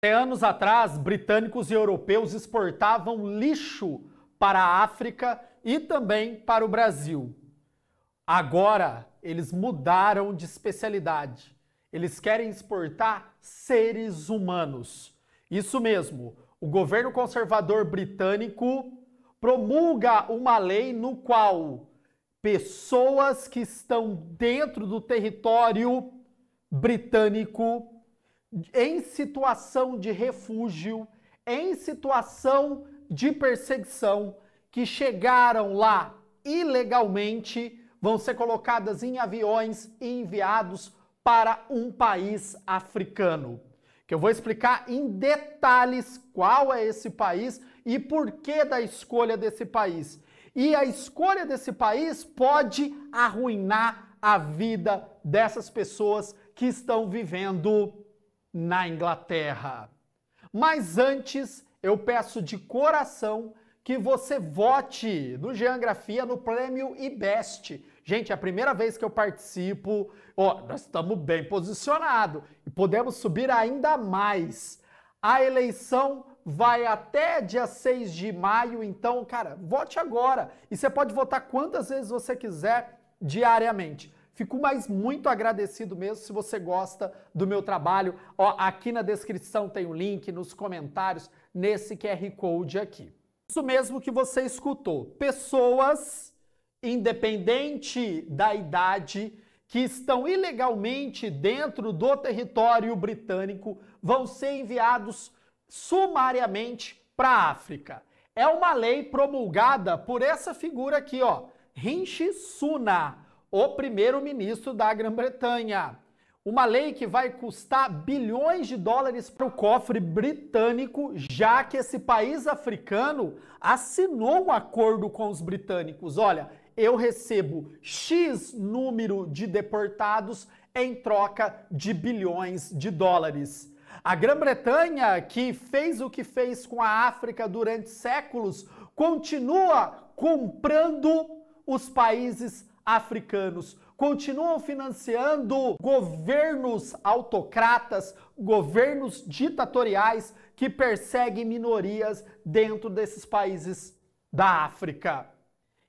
Até anos atrás, britânicos e europeus exportavam lixo para a África e também para o Brasil. Agora, eles mudaram de especialidade. Eles querem exportar seres humanos. Isso mesmo, o governo conservador britânico promulga uma lei no qual pessoas que estão dentro do território britânico em situação de refúgio, em situação de perseguição, que chegaram lá ilegalmente, vão ser colocadas em aviões e enviados para um país africano. Que eu vou explicar em detalhes qual é esse país e por que da escolha desse país. E a escolha desse país pode arruinar a vida dessas pessoas que estão vivendo na Inglaterra. Mas antes, eu peço de coração que você vote no Geografia no prêmio IBEST. Gente, é a primeira vez que eu participo. Ó, oh, nós estamos bem posicionados e podemos subir ainda mais. A eleição vai até dia 6 de maio, então, cara, vote agora. E você pode votar quantas vezes você quiser diariamente. Fico mais muito agradecido mesmo se você gosta do meu trabalho. Ó, aqui na descrição tem o um link, nos comentários, nesse QR Code aqui. Isso mesmo que você escutou. Pessoas, independente da idade, que estão ilegalmente dentro do território britânico vão ser enviados sumariamente para a África. É uma lei promulgada por essa figura aqui, ó, Rinchi Sunak o primeiro-ministro da Grã-Bretanha. Uma lei que vai custar bilhões de dólares para o cofre britânico, já que esse país africano assinou um acordo com os britânicos. Olha, eu recebo X número de deportados em troca de bilhões de dólares. A Grã-Bretanha, que fez o que fez com a África durante séculos, continua comprando os países africanos continuam financiando governos autocratas, governos ditatoriais que perseguem minorias dentro desses países da África.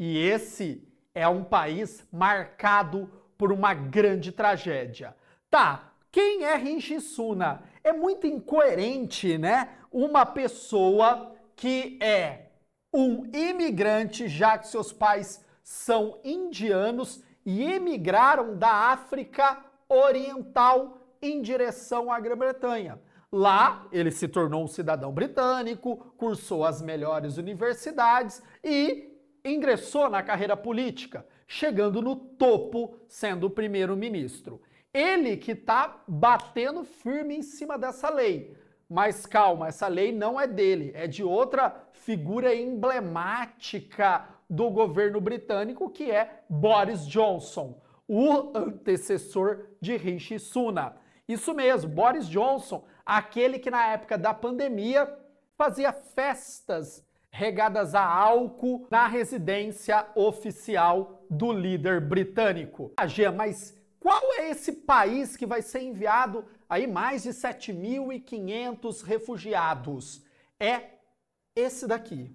E esse é um país marcado por uma grande tragédia. Tá, quem é Suna? É muito incoerente, né? Uma pessoa que é um imigrante, já que seus pais são indianos e emigraram da África Oriental em direção à Grã-Bretanha. Lá, ele se tornou um cidadão britânico, cursou as melhores universidades e ingressou na carreira política, chegando no topo, sendo o primeiro-ministro. Ele que está batendo firme em cima dessa lei. Mas calma, essa lei não é dele, é de outra figura emblemática do governo britânico, que é Boris Johnson, o antecessor de Rishi Sunak. Isso mesmo, Boris Johnson, aquele que na época da pandemia fazia festas regadas a álcool na residência oficial do líder britânico. Ah, Gia, mas qual é esse país que vai ser enviado aí mais de 7.500 refugiados? É esse daqui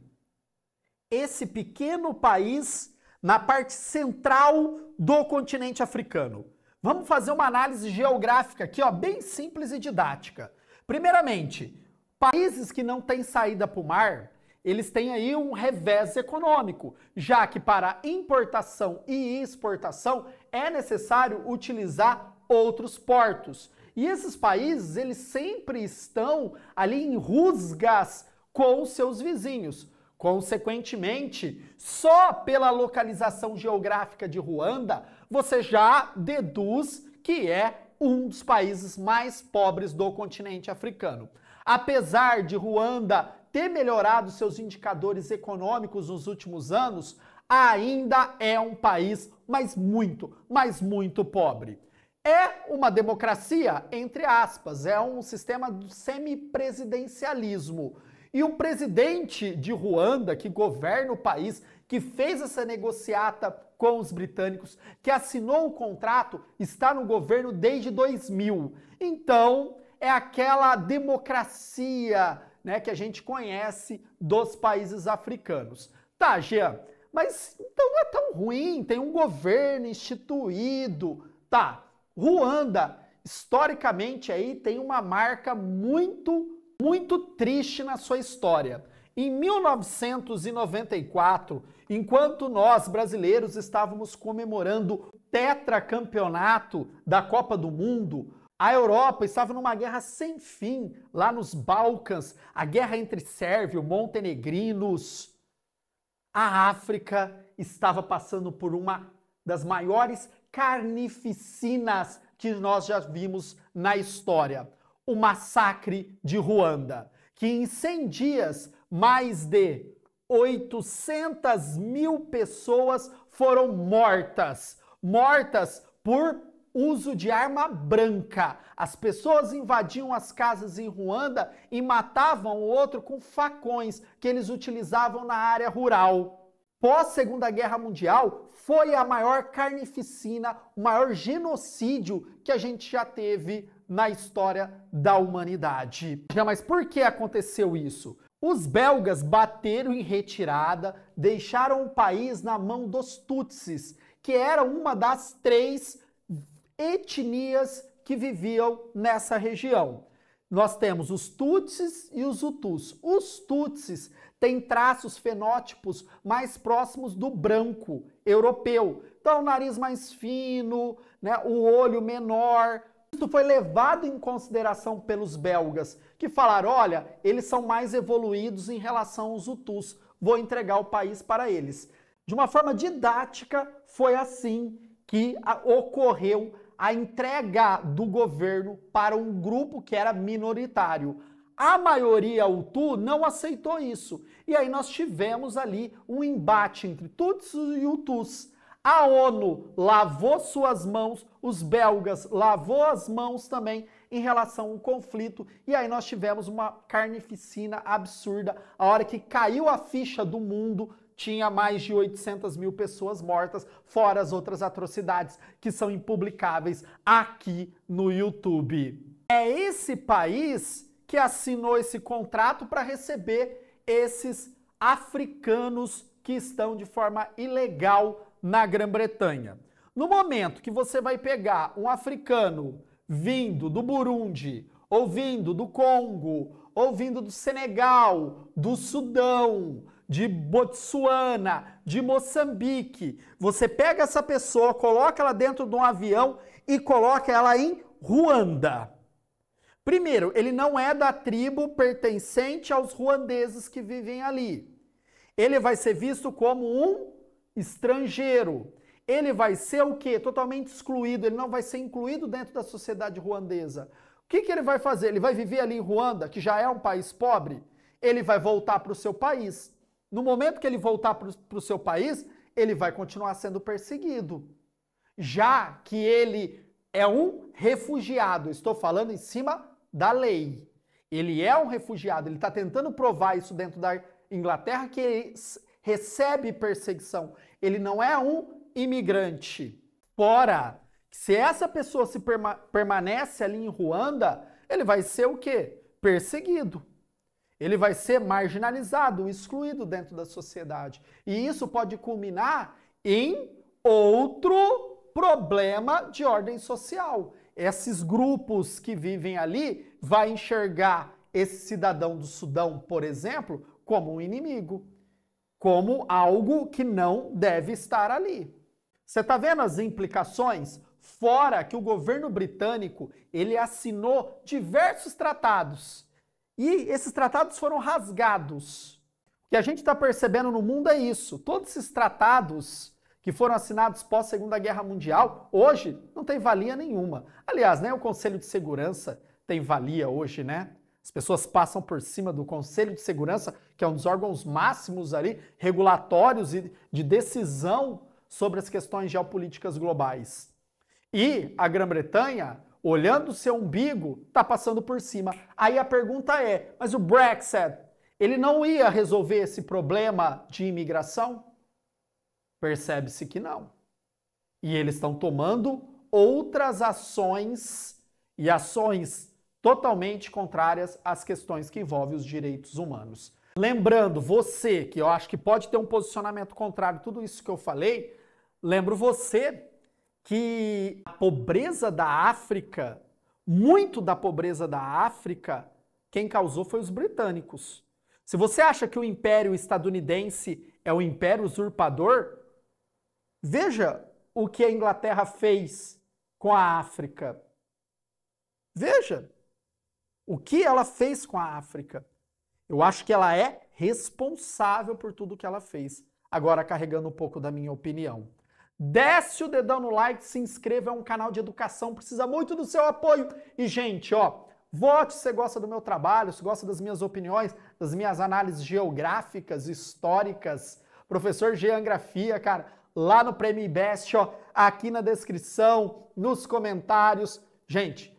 esse pequeno país na parte central do continente africano. Vamos fazer uma análise geográfica aqui, ó, bem simples e didática. Primeiramente, países que não têm saída para o mar, eles têm aí um revés econômico, já que para importação e exportação é necessário utilizar outros portos. E esses países, eles sempre estão ali em rusgas com seus vizinhos. Consequentemente, só pela localização geográfica de Ruanda, você já deduz que é um dos países mais pobres do continente africano. Apesar de Ruanda ter melhorado seus indicadores econômicos nos últimos anos, ainda é um país, mas muito, mas muito pobre. É uma democracia, entre aspas, é um sistema do semipresidencialismo. presidencialismo e o presidente de Ruanda, que governa o país, que fez essa negociata com os britânicos, que assinou o contrato, está no governo desde 2000. Então, é aquela democracia né, que a gente conhece dos países africanos. Tá, Jean, mas então não é tão ruim, tem um governo instituído. Tá, Ruanda, historicamente aí, tem uma marca muito muito triste na sua história. Em 1994, enquanto nós brasileiros estávamos comemorando o tetracampeonato da Copa do Mundo, a Europa estava numa guerra sem fim lá nos Balcãs, a guerra entre sérvio, montenegrinos. A África estava passando por uma das maiores carnificinas que nós já vimos na história o massacre de Ruanda, que em 100 dias mais de 800 mil pessoas foram mortas, mortas por uso de arma branca. As pessoas invadiam as casas em Ruanda e matavam o outro com facões que eles utilizavam na área rural pós Segunda Guerra Mundial foi a maior carnificina, o maior genocídio que a gente já teve na história da humanidade. Mas por que aconteceu isso? Os belgas bateram em retirada, deixaram o país na mão dos Tutsis, que era uma das três etnias que viviam nessa região. Nós temos os Tutsis e os Hutus. Os Tutsis têm traços fenótipos mais próximos do branco europeu. Então, o nariz mais fino, né, o olho menor, isso foi levado em consideração pelos belgas, que falaram: olha, eles são mais evoluídos em relação aos hutus, vou entregar o país para eles. De uma forma didática, foi assim que ocorreu a entrega do governo para um grupo que era minoritário. A maioria Hutu não aceitou isso. E aí nós tivemos ali um embate entre todos e Hutus. A ONU lavou suas mãos, os belgas lavou as mãos também em relação ao conflito, e aí nós tivemos uma carnificina absurda. A hora que caiu a ficha do mundo, tinha mais de 800 mil pessoas mortas, fora as outras atrocidades que são impublicáveis aqui no YouTube. É esse país que assinou esse contrato para receber esses africanos que estão de forma ilegal na Grã-Bretanha. No momento que você vai pegar um africano vindo do Burundi, ou vindo do Congo, ou vindo do Senegal, do Sudão, de Botsuana, de Moçambique, você pega essa pessoa, coloca ela dentro de um avião e coloca ela em Ruanda. Primeiro, ele não é da tribo pertencente aos ruandeses que vivem ali. Ele vai ser visto como um estrangeiro. Ele vai ser o quê? Totalmente excluído, ele não vai ser incluído dentro da sociedade ruandesa. O que, que ele vai fazer? Ele vai viver ali em Ruanda, que já é um país pobre? Ele vai voltar para o seu país. No momento que ele voltar para o seu país, ele vai continuar sendo perseguido. Já que ele é um refugiado, estou falando em cima da lei. Ele é um refugiado, ele está tentando provar isso dentro da Inglaterra que recebe perseguição. Ele não é um imigrante. Fora! Se essa pessoa se perma permanece ali em Ruanda, ele vai ser o quê? Perseguido. Ele vai ser marginalizado, excluído dentro da sociedade. E isso pode culminar em outro problema de ordem social. Esses grupos que vivem ali vai enxergar esse cidadão do Sudão, por exemplo, como um inimigo como algo que não deve estar ali. Você está vendo as implicações? Fora que o governo britânico ele assinou diversos tratados e esses tratados foram rasgados. O que a gente está percebendo no mundo é isso. Todos esses tratados que foram assinados pós Segunda Guerra Mundial, hoje não tem valia nenhuma. Aliás, nem né, o Conselho de Segurança tem valia hoje, né? As pessoas passam por cima do Conselho de Segurança, que é um dos órgãos máximos ali, regulatórios e de decisão sobre as questões geopolíticas globais. E a Grã-Bretanha, olhando o seu umbigo, está passando por cima. Aí a pergunta é: mas o Brexit, ele não ia resolver esse problema de imigração? Percebe-se que não. E eles estão tomando outras ações e ações totalmente contrárias às questões que envolvem os direitos humanos. Lembrando, você que eu acho que pode ter um posicionamento contrário a tudo isso que eu falei, lembro você que a pobreza da África, muito da pobreza da África, quem causou foi os britânicos. Se você acha que o império estadunidense é o império usurpador, veja o que a Inglaterra fez com a África. Veja, o que ela fez com a África. Eu acho que ela é responsável por tudo que ela fez. Agora, carregando um pouco da minha opinião. Desce o dedão no like, se inscreva, é um canal de educação, precisa muito do seu apoio. E, gente, ó, vote se você gosta do meu trabalho, se gosta das minhas opiniões, das minhas análises geográficas, históricas. Professor Geografia, cara, lá no Prêmio Best, ó, aqui na descrição, nos comentários. Gente,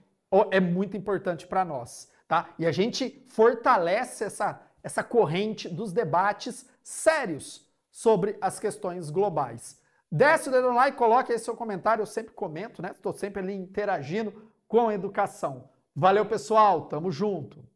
é muito importante para nós, tá? E a gente fortalece essa, essa corrente dos debates sérios sobre as questões globais. Desce o dedo lá e coloque aí seu comentário, eu sempre comento, né? Estou sempre ali interagindo com a educação. Valeu, pessoal, tamo junto!